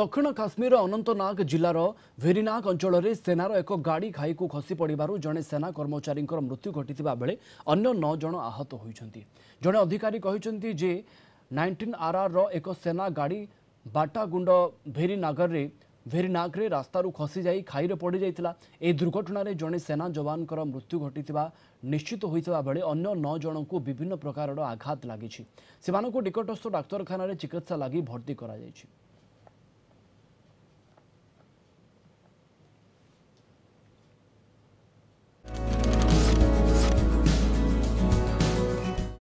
ଦକ୍ଷିଣ କାଶ୍ମୀରର ଅନନ୍ତନାଗ ଜିଲ୍ଲାର ଭେରିନାଗ ଅଞ୍ଚଳରେ ସେନାର ଏକ ଗାଡ଼ି ଖାଇକୁ ଖସି ପଡ଼ିବାରୁ ଜଣେ ସେନା କର୍ମଚାରୀଙ୍କର ମୃତ୍ୟୁ ଘଟିଥିବା ବେଳେ ଅନ୍ୟ ନଅ ଜଣ ଆହତ ହୋଇଛନ୍ତି ଜଣେ ଅଧିକାରୀ କହିଛନ୍ତି ଯେ ନାଇଣ୍ଟିନ୍ ଆର୍ଆର୍ର ଏକ ସେନା ଗାଡ଼ି ବାଟାଗୁଣ୍ଡ ଭେରିନାଗରରେ ଭେରିନାଗରେ ରାସ୍ତାରୁ ଖସିଯାଇ ଖାଇରେ ପଡ଼ିଯାଇଥିଲା ଏହି ଦୁର୍ଘଟଣାରେ ଜଣେ ସେନା ଯବାନଙ୍କର ମୃତ୍ୟୁ ଘଟିଥିବା ନିଶ୍ଚିତ ହୋଇଥିବା ବେଳେ ଅନ୍ୟ ନଅ ଜଣଙ୍କୁ ବିଭିନ୍ନ ପ୍ରକାରର ଆଘାତ ଲାଗିଛି ସେମାନଙ୍କୁ ନିକଟସ୍ଥ ଡାକ୍ତରଖାନାରେ ଚିକିତ୍ସା ଲାଗି ଭର୍ତ୍ତି କରାଯାଇଛି